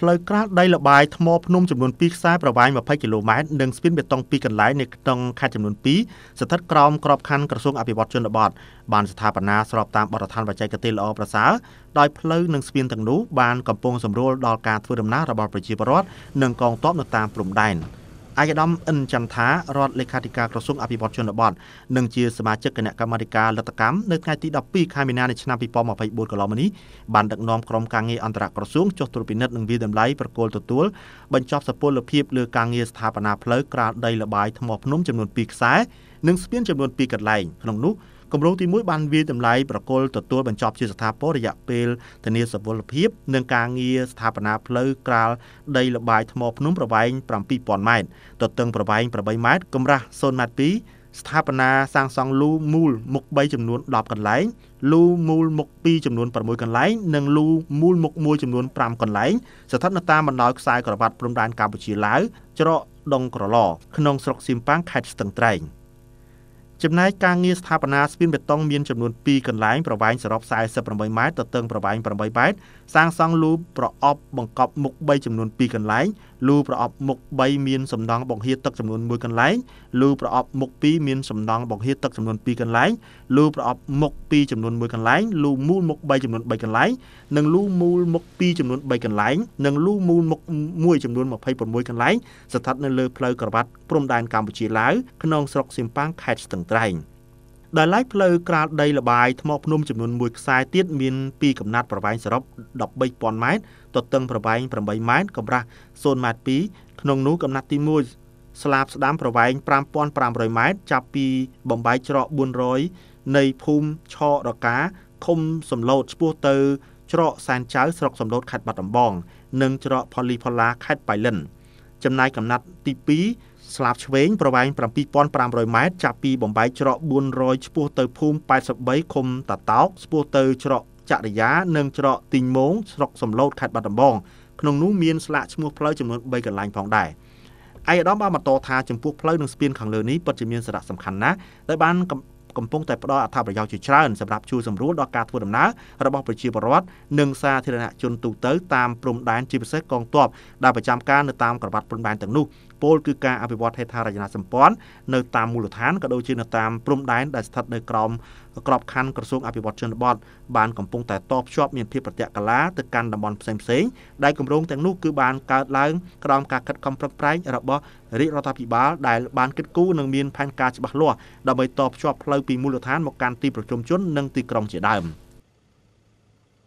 ផ្លូវក្រៅដីលបាយថ្មភ្នំចំនួន2ខ្សែប្រវែង20គីឡូម៉ែត្រនិងស្ពានបេតុង2កន្លែងនៅក្នុងខេត្តចំនួន2ស្ថិតក្រោមក្របខ័ណ្ឌក្រសួងអភិវឌ្ឍជនបទបានស្ថាបនាស្របតាមបទដ្ឋានបច្ចេកទេសល្អប្រសើរដោយផ្លូវនិងស្ពានទាំងនោះបានកំពុងសម្រួលដល់ការធ្វើដំណើររបស់ប្រជាពលរដ្ឋនិងកងទ័ពនៅតាមព្រំដែន។អាយដាមអិនចន្ទថារដ្ឋលេខាធិការក្រសួងអភិវឌ្ឍជនបទនិងជាសមាជិកគណៈកម្មាធិការលទ្ធកម្មនៅថ្ងៃទី12ខែមីនានៃឆ្នាំ2024កន្លងមកនេះបានដឹកនាំក្រុមការងារអន្តរក្រសួងចុះត្រួតពិនិត្យនិងវិតម្លៃប្រគល់ទទួលបញ្ចប់សពលភាពលើការងារស្ថាបនាផ្លូវក្រាលដីលបាយថ្មភ្នំចំនួន2ខ្សែនិងស្ពានចំនួន2កន្លែងក្នុងនោះគម្រោងទី1បានវាយតម្លៃប្រគល់ទទួលបញ្ចប់ជាស្ថាពររយៈពេលធានាសុវត្ថិភាពនិងការងារស្ថាបនាផ្លូវក្រាលដីលបាយថ្មភ្នំប្រវែង7000ម៉ែត្រទទឹងប្រវែង8ម៉ែត្រកម្រាស់0ម៉ែត្រ2ស្ថាបនាសាងសង់លូមូលមុខ3ចំនួន10កន្លែងលូមូលមុខ2ចំនួន6កន្លែងនិងលូមូលមុខ1ចំនួន5កន្លែងស្ថិតនៅតាមបណ្ដោយខ្សែក្រវ៉ាត់ព្រំដែនកម្ពុជាឡាវច្រកដុងក្រឡក្នុងស្រុកសៀមប៉ាងខេត្តស្ទឹងត្រែង។ចំណែកការងារស្ថាបនាស្ពានបេតុងមានចំនួន2កន្លែងប្រវែងសរុប48ម៉ែត្រទទឹងប្រវែង8ម៉ែត្រសាងសង់លូប្រអប់បង្កប់មុខ3ចំនួន2កន្លែងលូប្រអប់មុខ3មានសំណង់បង្ហៀទឹកចំនួន1កន្លែងលូប្រអប់មុខ2មានសំណង់បង្ហៀទឹកចំនួន2កន្លែងលូប្រអប់មុខ2ចំនួន1កន្លែងលូមូលមុខ3ចំនួន3កន្លែងនិងលូមូលមុខ2ចំនួន3កន្លែងនិងលូមូលមុខ1ចំនួន26កន្លែងស្ថិតនៅលើផ្លូវក្រវ៉ាត់ព្រំដែនកម្ពុជាឡាវក្នុងស្រុកសៀមប៉ាងខេត្តស្ទឹងត្រែងដែលឡាយផ្លូវក្រាលដីលបាយថ្មភ្នំ ចំនួន1ខ្សែទៀតមានពីកំណាត់ប្រវែងសរុប13000ម៉ែត្រទទឹងប្រវែង8ម៉ែត្រកម្រាស់0ម៉ែត្រ2ក្នុងនោះកំណាត់ទី1ស្លាបស្ដាំប្រវែង5500ម៉ែត្រចាប់ពីបំបែកច្រក400នៃភូមិឆោរកាឃុំសំឡូតឆ្ពោះទៅច្រកសែនចៅស្រុកសំឡូតខេត្តបាត់ដំបងនិងច្រកផូលីផូឡាខេត្តបៃលិន។ចំណែកកំណាត់ទី2ស្លាបឆ្វេងប្រវែង7500ម៉ែត្រចាប់ពីបំបែកច្រក400ឆ្ពោះទៅភូមិ83ឃុំតាតោកឆ្ពោះទៅច្រកចរិយានិងច្រកទីញមោងស្រុកសំឡូតខេត្តបាត់ដំបងក្នុងនោះមានស្លាកឈ្មោះផ្លូវចំនួន3កន្លែងផងដែរឯកឧត្តមបានបន្តថាចំពោះផ្លូវនិងស្ពានខាងលើនេះពិតជាមានសារៈសំខាន់ណាស់ដែលបានកំពុងតែផ្ដល់អត្ថប្រយោជន៍ជាច្រើនសម្រាប់ជួយសម្រួលដល់ការធ្វើដំណើររបស់ប្រជាពលរដ្ឋនិងសាធារណជនទូទៅតាមព្រំដែនជាពិសេសកងទ័ពដែលប្រចាំការនៅតាមក្រវ៉ាត់ព្រំដែនទាំងនោះពោលគឺការអភិវឌ្ឍហេដ្ឋារចនាសម្ព័ន្ធនៅតាមមូលដ្ឋានក៏ដូចជានៅតាមព្រំដែនដែលស្ថិតនៅក្រោមក្របខ័ណ្ឌក្រសួងអភិវឌ្ឍជនបទបានកំពុងតែតបភ្ជាប់មានភាពប្រតិកលាទៅកាន់តំបន់ផ្សេងៗដែលគម្រោងទាំងនោះគឺបានកើតឡើងក្រោមការខិតខំប្រឹងប្រែងរបស់រាជរដ្ឋាភិបាលដែលបានគិតគូរនិងមានផែនការច្បាស់លាស់ដើម្បីតបភ្ជាប់ផ្លូវពីមូលដ្ឋានមកកាន់ទីប្រជុំជននិងទីក្រុងជាដើម។